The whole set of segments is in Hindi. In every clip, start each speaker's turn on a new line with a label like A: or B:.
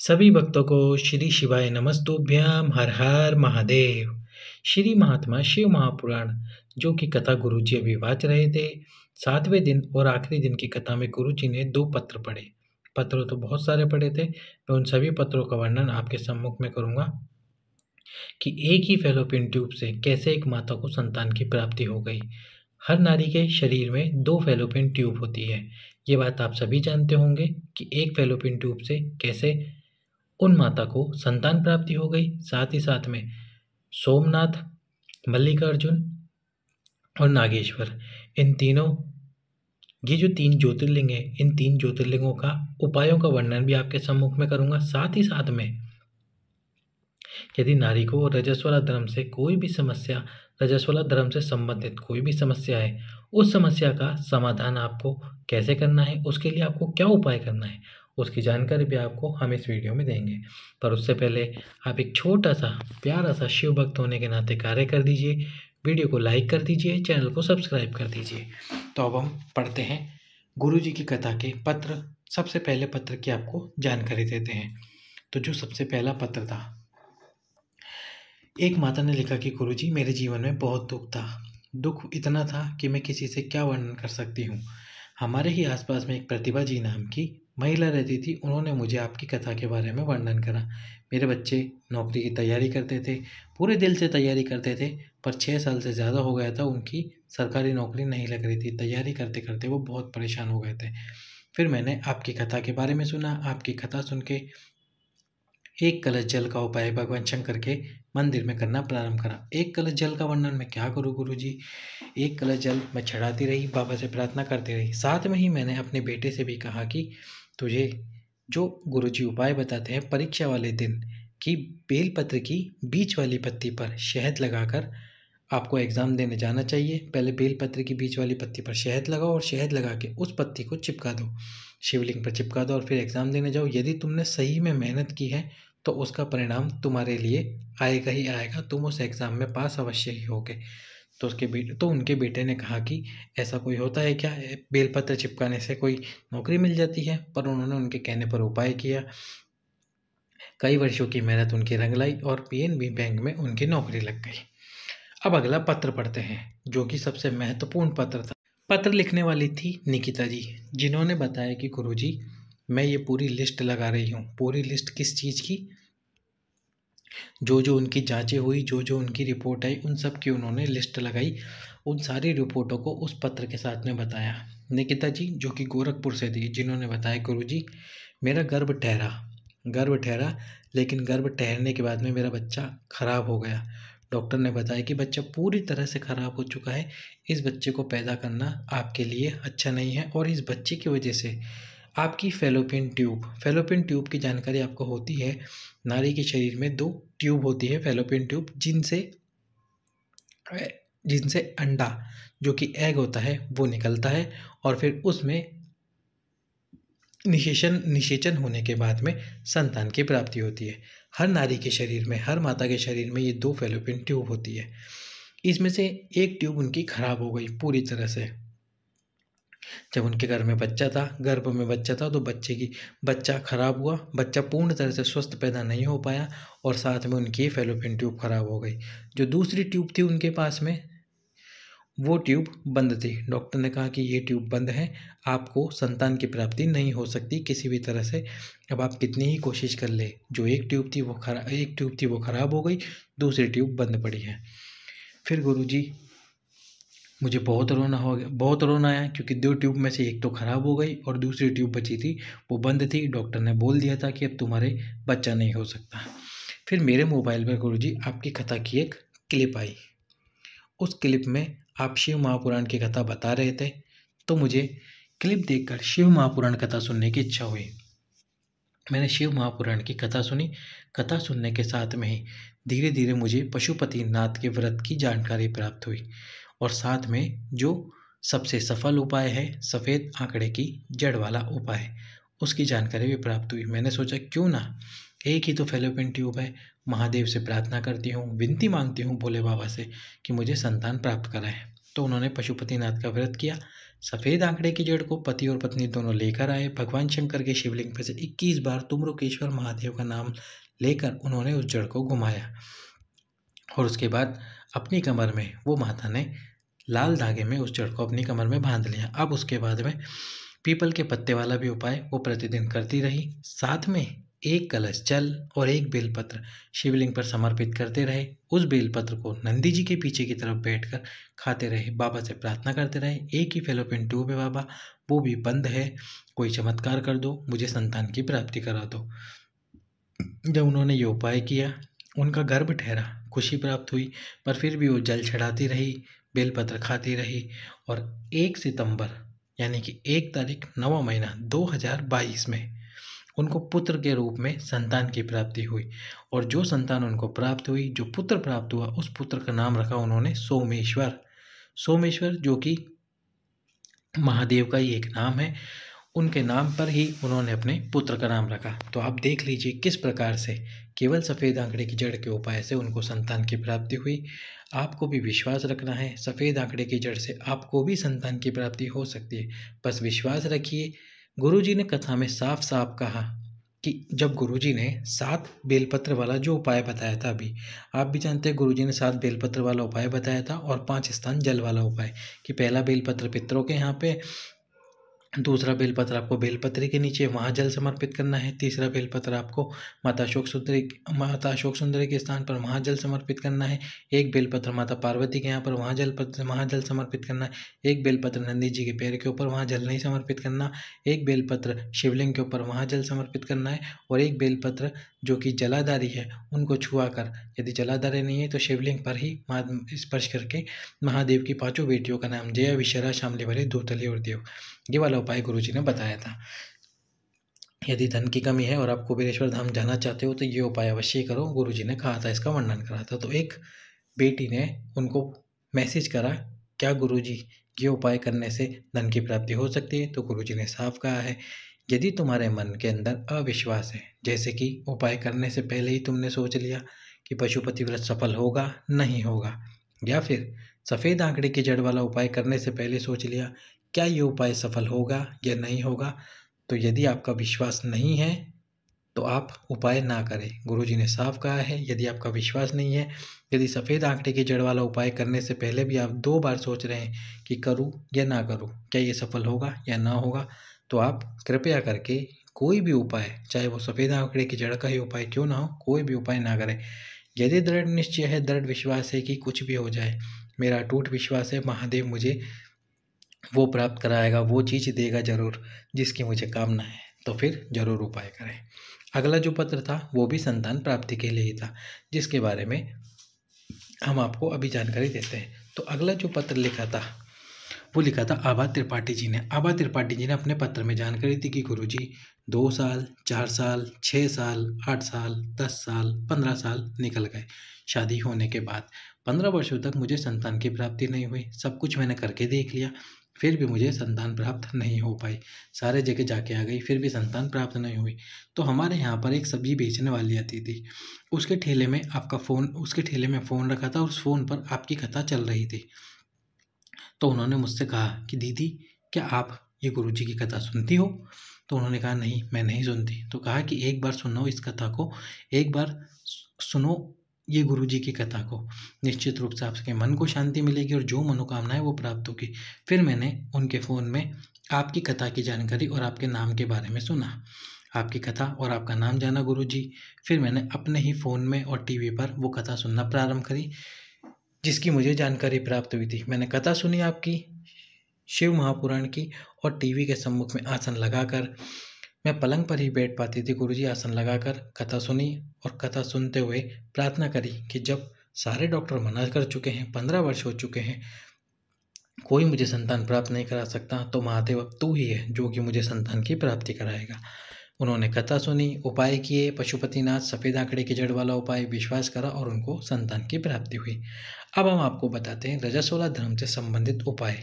A: सभी भक्तों को श्री शिवाय नमस्तुभ्याम हर हर महादेव श्री महात्मा शिव महापुराण जो कि कथा गुरु जी अभी वाच रहे थे सातवें दिन और आखिरी दिन की कथा में गुरु जी ने दो पत्र पढ़े पत्रों तो बहुत सारे पढ़े थे मैं उन सभी पत्रों का वर्णन आपके सम्मुख में करूँगा कि एक ही फेलोपिन ट्यूब से कैसे एक माता को संतान की प्राप्ति हो गई हर नारी के शरीर में दो फेलोपिन ट्यूब होती है ये बात आप सभी जानते होंगे कि एक फेलोपिन ट्यूब से कैसे उन माता को संतान प्राप्ति हो गई साथ ही साथ में सोमनाथ मल्लिकार्जुन और नागेश्वर इन तीनों ये जो तीन ज्योतिर्लिंग हैं इन तीन ज्योतिर्लिंगों का उपायों का वर्णन भी आपके सम्मुख में करूँगा साथ ही साथ में यदि नारी को रजस्वला धर्म से कोई भी समस्या रजस्वला धर्म से संबंधित कोई भी समस्या है उस समस्या का समाधान आपको कैसे करना है उसके लिए आपको क्या उपाय करना है उसकी जानकारी भी आपको हम इस वीडियो में देंगे पर उससे पहले आप एक छोटा सा प्यारा सा शिव भक्त होने के नाते कार्य कर दीजिए वीडियो को लाइक कर दीजिए चैनल को सब्सक्राइब कर दीजिए तो अब हम पढ़ते हैं गुरु जी की कथा के पत्र सबसे पहले पत्र की आपको जानकारी देते हैं तो जो सबसे पहला पत्र था एक माता ने लिखा कि गुरु जी मेरे जीवन में बहुत दुख था दुख इतना था कि मैं किसी से क्या वर्णन कर सकती हूँ हमारे ही आसपास में एक प्रतिभा जी नाम की महिला रहती थी उन्होंने मुझे आपकी कथा के बारे में वर्णन करा मेरे बच्चे नौकरी की तैयारी करते थे पूरे दिल से तैयारी करते थे पर छः साल से ज़्यादा हो गया था उनकी सरकारी नौकरी नहीं लग रही थी तैयारी करते करते वो बहुत परेशान हो गए थे फिर मैंने आपकी कथा के बारे में सुना आपकी कथा सुन के एक कलश जल का उपाय भगवान शंकर के मंदिर में करना प्रारंभ करा एक कलश जल का वर्णन मैं क्या करूँ गुरु जी एक कलश जल मैं चढ़ाती रही बाबा से प्रार्थना करती रही साथ में ही मैंने अपने बेटे से भी कहा कि तुझे जो गुरुजी उपाय बताते हैं परीक्षा वाले दिन कि बेलपत्र की बीच वाली पत्ती पर शहद लगाकर आपको एग्ज़ाम देने जाना चाहिए पहले बेलपत्र की बीच वाली पत्ती पर शहद लगाओ और शहद लगा के उस पत्ती को चिपका दो शिवलिंग पर चिपका दो और फिर एग्ज़ाम देने जाओ यदि तुमने सही में मेहनत की है तो उसका परिणाम तुम्हारे लिए आएगा ही आएगा तुम उस एग्ज़ाम में पास अवश्य ही होगे तो उसके बेटे तो उनके बेटे ने कहा कि ऐसा कोई होता है क्या बेलपत्र चिपकाने से कोई नौकरी मिल जाती है पर उन्होंने उनके कहने पर उपाय किया कई वर्षों की मेहनत उनकी रंग लाई और पीएनबी बैंक में उनकी नौकरी लग गई अब अगला पत्र पढ़ते हैं जो कि सबसे महत्वपूर्ण पत्र था पत्र लिखने वाली थी निकिता जी जिन्होंने बताया कि गुरु मैं ये पूरी लिस्ट लगा रही हूँ पूरी लिस्ट किस चीज़ की जो जो उनकी जाँचें हुई जो जो उनकी रिपोर्ट आई उन सब की उन्होंने लिस्ट लगाई उन सारी रिपोर्टों को उस पत्र के साथ में बताया निकिता जी जो कि गोरखपुर से थी जिन्होंने बताया गुरु जी मेरा गर्भ ठहरा गर्भ ठहरा लेकिन गर्भ ठहरने के बाद में मेरा बच्चा ख़राब हो गया डॉक्टर ने बताया कि बच्चा पूरी तरह से ख़राब हो चुका है इस बच्चे को पैदा करना आपके लिए अच्छा नहीं है और इस बच्चे की वजह से आपकी फेलोपियन ट्यूब फेलोपियन ट्यूब की जानकारी आपको होती है नारी के शरीर में दो ट्यूब होती है फेलोपियन ट्यूब जिनसे जिनसे अंडा जो कि एग होता है वो निकलता है और फिर उसमें निषेचन निषेचन होने के बाद में संतान की प्राप्ति होती है हर नारी के शरीर में हर माता के शरीर में ये दो फेलोपियन ट्यूब होती है इसमें से एक ट्यूब उनकी खराब हो गई पूरी तरह से जब उनके घर में बच्चा था गर्भ में बच्चा था तो बच्चे की बच्चा खराब हुआ बच्चा पूर्ण तरह से स्वस्थ पैदा नहीं हो पाया और साथ में उनकी फेलोपिन ट्यूब खराब हो गई जो दूसरी ट्यूब थी उनके पास में वो ट्यूब बंद थी डॉक्टर ने कहा कि ये ट्यूब बंद है आपको संतान की प्राप्ति नहीं हो सकती किसी भी तरह से अब आप कितनी ही कोशिश कर ले जो एक ट्यूब थी वो खरा एक ट्यूब थी वो ख़राब हो गई दूसरी ट्यूब बंद पड़ी है फिर गुरुजी मुझे बहुत रोना हो गया बहुत रोना आया क्योंकि दो ट्यूब में से एक तो ख़राब हो गई और दूसरी ट्यूब बची थी वो बंद थी डॉक्टर ने बोल दिया था कि अब तुम्हारे बच्चा नहीं हो सकता फिर मेरे मोबाइल में गुरु जी आपकी कथा की एक क्लिप आई उस क्लिप में आप शिव महापुराण की कथा बता रहे थे तो मुझे क्लिप देखकर शिव महापुराण कथा सुनने की इच्छा हुई मैंने शिव महापुराण की कथा सुनी कथा सुनने के साथ में ही धीरे धीरे मुझे पशुपतिनाथ के व्रत की जानकारी प्राप्त हुई और साथ में जो सबसे सफल उपाय है सफ़ेद आंकड़े की जड़ वाला उपाय उसकी जानकारी भी प्राप्त हुई मैंने सोचा क्यों ना एक ही तो फेलोपिन ट्यूब है महादेव से प्रार्थना करती हूँ विनती मांगती हूँ भोले बाबा से कि मुझे संतान प्राप्त कराए तो उन्होंने पशुपतिनाथ का व्रत किया सफ़ेद आंकड़े की जड़ को पति और पत्नी दोनों लेकर आए भगवान शंकर के शिवलिंग पर से 21 बार तुमरुकेश्वर महादेव का नाम लेकर उन्होंने उस जड़ को घुमाया और उसके बाद अपनी कमर में वो माता ने लाल धागे में उस जड़ को अपनी कमर में बांध लिया अब उसके बाद में पीपल के पत्ते वाला भी उपाय वो प्रतिदिन करती रही साथ में एक कलश जल और एक बेलपत्र शिवलिंग पर समर्पित करते रहे उस बेलपत्र को नंदी जी के पीछे की तरफ बैठकर खाते रहे बाबा से प्रार्थना करते रहे एक ही फेलोपिन ट्यूब है बाबा वो भी बंद है कोई चमत्कार कर दो मुझे संतान की प्राप्ति करा दो जब उन्होंने ये उपाय किया उनका गर्भ ठहरा खुशी प्राप्त हुई पर फिर भी वो जल चढ़ाती रही बेलपत्र खाती रही और एक सितंबर यानी कि एक तारीख नवा महीना 2022 में उनको पुत्र के रूप में संतान की प्राप्ति हुई और जो संतान उनको प्राप्त हुई जो पुत्र प्राप्त हुआ उस पुत्र का नाम रखा उन्होंने सोमेश्वर सोमेश्वर जो कि महादेव का ही एक नाम है उनके नाम पर ही उन्होंने अपने पुत्र का नाम रखा तो आप देख लीजिए किस प्रकार से केवल सफ़ेद आंकड़े की जड़ के उपाय से उनको संतान की प्राप्ति हुई आपको भी विश्वास रखना है सफ़ेद आंकड़े की जड़ से आपको भी संतान की प्राप्ति हो सकती है बस विश्वास रखिए गुरुजी ने कथा में साफ साफ कहा कि जब गुरुजी ने सात बेलपत्र वाला जो उपाय बताया था अभी आप भी जानते हैं गुरुजी ने सात बेलपत्र वाला उपाय बताया था और पांच स्थान जल वाला उपाय कि पहला बेलपत्र पितरों के यहाँ पे दूसरा बेलपत्र आपको बेलपत्री के नीचे वहाँ जल समर्पित करना है तीसरा बेलपत्र आपको माता अशोक सुंदरी माता अशोक सुंदरी के स्थान पर वहाँ जल समर्पित करना है एक बेलपत्र माता पार्वती के यहाँ पर वहाँ जल वहाँ जल समर्पित करना है एक बेलपत्र नंदी जी के पैर के ऊपर वहाँ जल नहीं समर्पित करना एक बेलपत्र शिवलिंग के ऊपर वहाँ जल समर्पित करना है और एक बेलपत्र जो कि जलाधारी है उनको छुआ यदि जलाधारी नहीं है तो शिवलिंग पर ही स्पर्श करके महादेव की पाँचों बेटियों का नाम जया विशरा शामली भरे धोतली और देव ये वाला उपाय गुरु जी ने बताया था यदि धन की कमी है और आप कुबेरेश्वर धाम जाना चाहते हो तो ये उपाय अवश्य करो गुरु जी ने कहा था इसका वर्णन करा था तो एक बेटी ने उनको मैसेज करा क्या गुरु जी ये उपाय करने से धन की प्राप्ति हो सकती है तो गुरु जी ने साफ कहा है यदि तुम्हारे मन के अंदर अविश्वास है जैसे कि उपाय करने से पहले ही तुमने सोच लिया कि पशुपति व्रत सफल होगा नहीं होगा या फिर सफ़ेद आंकड़े की जड़ वाला उपाय करने से पहले सोच लिया क्या ये उपाय सफल होगा या नहीं होगा तो यदि आपका विश्वास नहीं है तो आप उपाय ना करें गुरुजी ने साफ कहा है यदि आपका विश्वास नहीं है यदि सफ़ेद आंकड़े की जड़ वाला उपाय करने से पहले भी आप दो बार सोच रहे हैं कि करूं या ना करूं क्या ये सफल होगा या ना होगा तो आप कृपया करके कोई भी उपाय चाहे वो सफ़ेद आंकड़े की जड़ का ही उपाय क्यों ना हो कोई भी उपाय ना करें यदि दृढ़ निश्चय है दृढ़ विश्वास है कि कुछ भी हो जाए मेरा अटूट विश्वास है महादेव मुझे वो प्राप्त कराएगा वो चीज़ देगा ज़रूर जिसकी मुझे कामना है तो फिर ज़रूर उपाय करें अगला जो पत्र था वो भी संतान प्राप्ति के लिए ही था जिसके बारे में हम आपको अभी जानकारी देते हैं तो अगला जो पत्र लिखा था वो लिखा था आभा त्रिपाठी जी ने आभा त्रिपाठी जी ने अपने पत्र में जानकारी दी कि गुरु जी दो साल चार साल छः साल आठ साल दस साल पंद्रह साल निकल गए शादी होने के बाद पंद्रह वर्षों तक मुझे संतान की प्राप्ति नहीं हुई सब कुछ मैंने करके देख लिया फिर भी मुझे संतान प्राप्त नहीं हो पाई सारे जगह जाके आ गई फिर भी संतान प्राप्त नहीं हुई तो हमारे यहाँ पर एक सब्जी बेचने वाली आती थी उसके ठेले में आपका फ़ोन उसके ठेले में फ़ोन रखा था और उस फ़ोन पर आपकी कथा चल रही थी तो उन्होंने मुझसे कहा कि दीदी क्या आप ये जी की कथा सुनती हो तो उन्होंने कहा नहीं मैं नहीं सुनती तो कहा कि एक बार सुनो इस कथा को एक बार सुनो ये गुरु जी की कथा को निश्चित रूप से आपके मन को शांति मिलेगी और जो मनोकामना है वो प्राप्त होगी फिर मैंने उनके फ़ोन में आपकी कथा की जानकारी और आपके नाम के बारे में सुना आपकी कथा और आपका नाम जाना गुरु जी फिर मैंने अपने ही फ़ोन में और टीवी पर वो कथा सुनना प्रारंभ करी जिसकी मुझे जानकारी प्राप्त हुई थी मैंने कथा सुनी आपकी शिव महापुराण की और टीवी के सम्मुख में आसन लगाकर मैं पलंग पर ही बैठ पाती थी गुरुजी आसन लगाकर कथा सुनी और कथा सुनते हुए प्रार्थना करी कि जब सारे डॉक्टर मना कर चुके हैं पंद्रह वर्ष हो चुके हैं कोई मुझे संतान प्राप्त नहीं करा सकता तो महादेव अब तू ही है जो कि मुझे संतान की प्राप्ति कराएगा उन्होंने कथा सुनी उपाय किए पशुपतिनाथ सफ़ेद आंकड़े की जड़ वाला उपाय विश्वास करा और उनको संतान की प्राप्ति हुई अब हम आपको बताते हैं रजसोला धर्म से संबंधित उपाय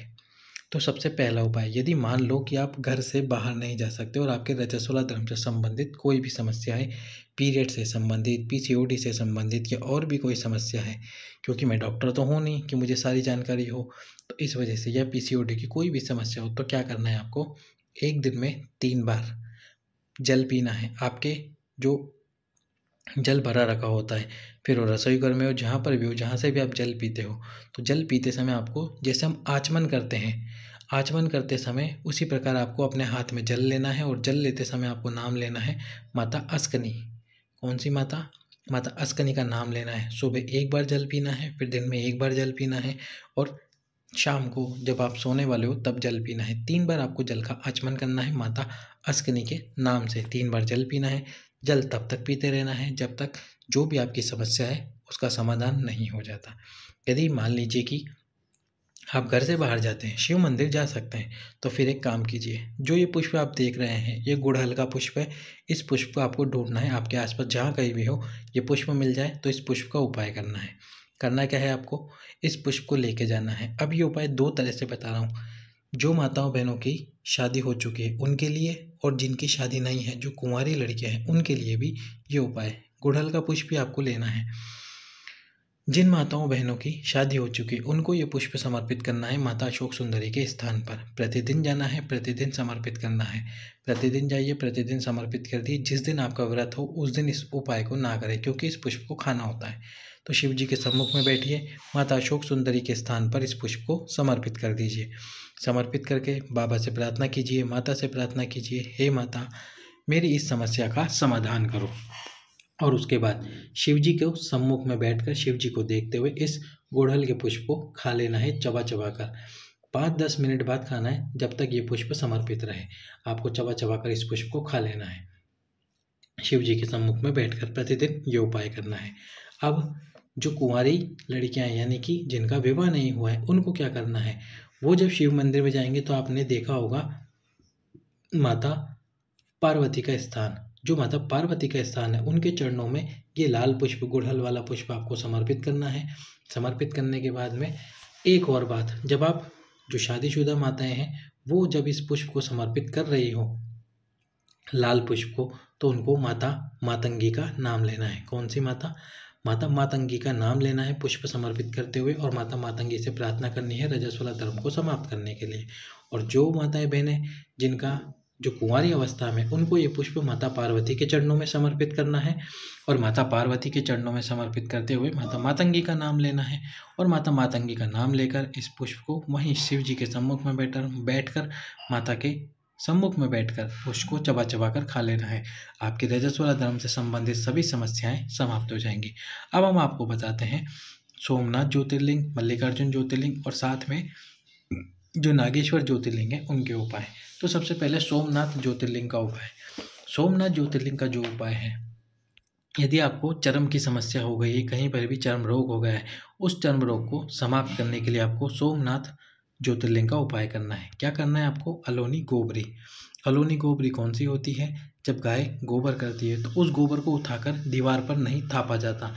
A: तो सबसे पहला उपाय यदि मान लो कि आप घर से बाहर नहीं जा सकते और आपके रजस्वला धर्म से संबंधित कोई भी समस्या है पीरियड से संबंधित पीसीओडी से संबंधित या और भी कोई समस्या है क्योंकि मैं डॉक्टर तो हूँ नहीं कि मुझे सारी जानकारी हो तो इस वजह से या पीसीओडी की कोई भी समस्या हो तो क्या करना है आपको एक दिन में तीन बार जल पीना है आपके जो जल भरा रखा होता है फिर वो रसोई घर में हो जहाँ पर भी हो जहाँ से भी आप जल पीते हो तो जल पीते समय आपको जैसे हम आचमन करते हैं आचमन करते समय उसी प्रकार आपको अपने हाथ में जल लेना है और जल लेते समय आपको नाम लेना है माता अस्कनी कौन सी माता माता अस्कनी का नाम लेना है सुबह एक बार जल पीना है फिर दिन में एक बार जल पीना है और शाम को जब आप सोने वाले हो तब जल पीना है तीन बार आपको जल का आचमन करना है माता अस्कनी के नाम से तीन बार जल पीना है जल तब तक पीते रहना है जब तक जो भी आपकी समस्या है उसका समाधान नहीं हो जाता यदि मान लीजिए कि आप घर से बाहर जाते हैं शिव मंदिर जा सकते हैं तो फिर एक काम कीजिए जो ये पुष्प आप देख रहे हैं ये गुड़हल का पुष्प है इस पुष्प को आपको ढूंढना है आपके आसपास जहाँ कहीं भी हो ये पुष्प मिल जाए तो इस पुष्प का उपाय करना है करना क्या है आपको इस पुष्प को लेके जाना है अब ये उपाय दो तरह से बता रहा हूँ जो माताओं बहनों की शादी हो चुकी है उनके लिए और जिनकी शादी नहीं है जो कुंवारी लड़कियाँ हैं उनके लिए भी ये उपाय गुड़हल का पुष्प भी आपको लेना है जिन माताओं बहनों की शादी हो चुकी उनको ये पुष्प समर्पित करना है माता अशोक सुंदरी के स्थान पर प्रतिदिन जाना है प्रतिदिन समर्पित करना है प्रतिदिन जाइए प्रतिदिन समर्पित कर दिए जिस दिन आपका व्रत हो उस दिन इस उपाय को ना करें क्योंकि इस पुष्प को खाना होता है तो शिव जी के सम्मुख में बैठिए माता अशोक सुंदरी के स्थान पर इस पुष्प को समर्पित कर दीजिए समर्पित करके बाबा से प्रार्थना कीजिए माता से प्रार्थना कीजिए हे माता मेरी इस समस्या का समाधान करो और उसके बाद शिव जी सम्मुख में बैठकर शिव जी को देखते हुए इस गुड़हल के पुष्प को खा लेना है चबा चबा कर पाँच दस मिनट बाद खाना है जब तक ये पुष्प समर्पित रहे आपको चबा चबा कर इस पुष्प को खा लेना है शिव जी के सम्मुख में बैठकर प्रतिदिन ये उपाय करना है अब जो कुंवारी लड़कियां यानी कि जिनका विवाह नहीं हुआ है उनको क्या करना है वो जब शिव मंदिर में जाएंगे तो आपने देखा होगा माता पार्वती का स्थान जो माता पार्वती का स्थान है उनके चरणों में ये लाल पुष्प गुड़हल वाला पुष्प आपको समर्पित करना है समर्पित करने के बाद में एक और बात जब आप जो शादीशुदा माताएं हैं वो जब इस पुष्प को समर्पित कर रही हो लाल पुष्प को तो उनको माता मातंगी का नाम लेना है कौन सी माता माता मातंगी का नाम लेना है पुष्प समर्पित करते हुए और माता मातंगी से प्रार्थना करनी है रजस्वला धर्म को समाप्त करने के लिए और जो माताएं बहनें जिनका जो कुंवारी अवस्था में उनको ये पुष्प माता पार्वती के चरणों में समर्पित करना है और माता पार्वती के चरणों में समर्पित करते हुए माता मातंगी का नाम लेना है और माता मातंगी का नाम लेकर इस पुष्प को वहीं शिव जी के सम्मुख में बैठ बैठकर माता के सम्मुख में बैठकर पुष्प को चबा चबा कर खा लेना है आपके रजस्वला धर्म से संबंधित सभी समस्याएं समाप्त हो जाएंगी अब हम आपको बताते हैं सोमनाथ ज्योतिर्लिंग मल्लिकार्जुन ज्योतिर्लिंग और साथ में जो नागेश्वर ज्योतिर्लिंग है उनके उपाय तो सबसे पहले सोमनाथ ज्योतिर्लिंग का उपाय सोमनाथ ज्योतिर्लिंग का जो उपाय है यदि आपको चर्म की समस्या हो गई है कहीं पर भी चर्म रोग हो गया है उस चर्म रोग को समाप्त करने के लिए आपको सोमनाथ ज्योतिर्लिंग का उपाय करना है क्या करना है आपको अलोनी गोबरी अलोनी गोबरी कौन सी होती है जब गाय गोबर करती है तो उस गोबर को उठाकर दीवार पर नहीं थापा जाता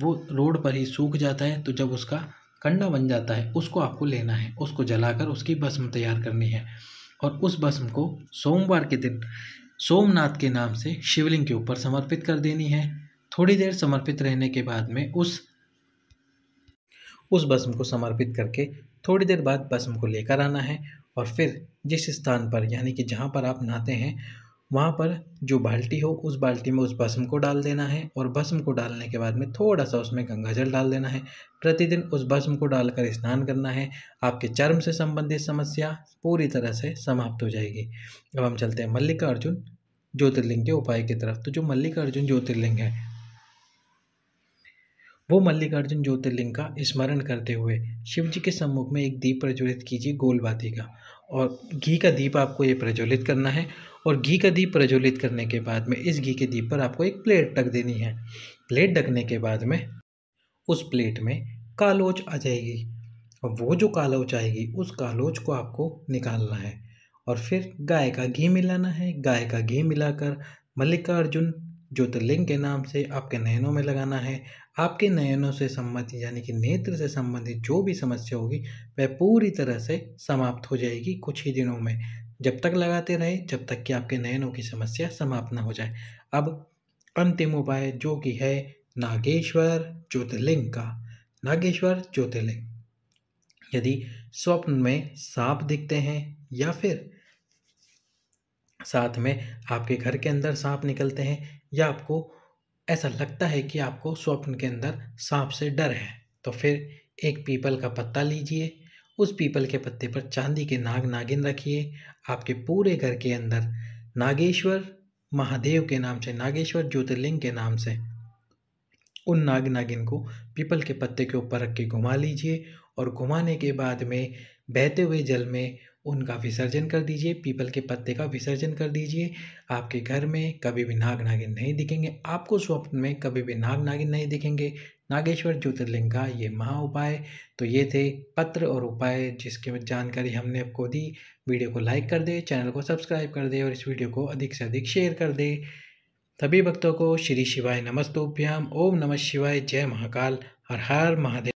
A: वो रोड पर ही सूख जाता है तो जब उसका कंडा बन जाता है उसको आपको लेना है उसको जलाकर उसकी भस्म तैयार करनी है और उस भस्म को सोमवार के दिन सोमनाथ के नाम से शिवलिंग के ऊपर समर्पित कर देनी है थोड़ी देर समर्पित रहने के बाद में उस उस भस्म को समर्पित करके थोड़ी देर बाद भस्म को लेकर आना है और फिर जिस स्थान पर यानी कि जहाँ पर आप नहाते हैं वहाँ पर जो बाल्टी हो उस बाल्टी में उस भस्म को डाल देना है और भस्म को डालने के बाद में थोड़ा सा उसमें गंगा जल डाल देना है प्रतिदिन उस भस्म को डालकर स्नान करना है आपके चर्म से संबंधित समस्या पूरी तरह से समाप्त हो जाएगी अब हम चलते हैं मल्लिका अर्जुन ज्योतिर्लिंग के उपाय की तरफ तो जो मल्लिका अर्जुन ज्योतिर्लिंग है वो मल्लिकार्जुन ज्योतिर्लिंग का स्मरण करते हुए शिव जी के सम्मुख में एक दीप प्रज्वलित कीजिए गोलबाती का और घी का दीप आपको ये प्रज्वलित करना है और घी का दीप प्रज्वलित करने के बाद में इस घी के दीप पर आपको एक प्लेट ढक देनी है प्लेट ढकने के बाद में उस प्लेट में कालोच आ जाएगी और वो जो कालोच आएगी उस कालोच को आपको निकालना है और फिर गाय का घी मिलाना है गाय का घी मिलाकर मल्लिकार्जुन ज्योतिर्लिंग के नाम से आपके नयनों में लगाना है आपके नयनों से संबंधित यानी कि नेत्र से संबंधित जो भी समस्या होगी वह पूरी तरह से समाप्त हो जाएगी कुछ ही दिनों में जब तक लगाते रहे जब तक कि आपके नयनों की समस्या समाप्त ना हो जाए अब अंतिम उपाय जो कि है नागेश्वर ज्योतिर्लिंग का नागेश्वर ज्योतिर्लिंग यदि स्वप्न में सांप दिखते हैं या फिर साथ में आपके घर के अंदर सांप निकलते हैं या आपको ऐसा लगता है कि आपको स्वप्न के अंदर सांप से डर है तो फिर एक पीपल का पत्ता लीजिए उस पीपल के पत्ते पर चांदी के नाग नागिन रखिए आपके पूरे घर के अंदर नागेश्वर महादेव के नाम से नागेश्वर ज्योतिर्लिंग के नाम से उन नाग नागिन को पीपल के पत्ते के ऊपर रख के घुमा लीजिए और घुमाने के बाद में बहते हुए जल में उनका विसर्जन कर दीजिए पीपल के पत्ते का विसर्जन कर दीजिए आपके घर में कभी भी नाग नागिन नहीं दिखेंगे आपको स्वप्न में कभी भी नाग नागिन नहीं दिखेंगे नागेश्वर ज्योतिर्लिंग का ये महा उपाय तो ये थे पत्र और उपाय जिसके जानकारी हमने आपको दी वीडियो को लाइक कर दे चैनल को सब्सक्राइब कर दे और इस वीडियो को अधिक से अधिक शेयर कर दे सभी भक्तों को श्री शिवाय नमस्तोभ्याम ओम नमः शिवाय जय महाकाल हर हर महादेव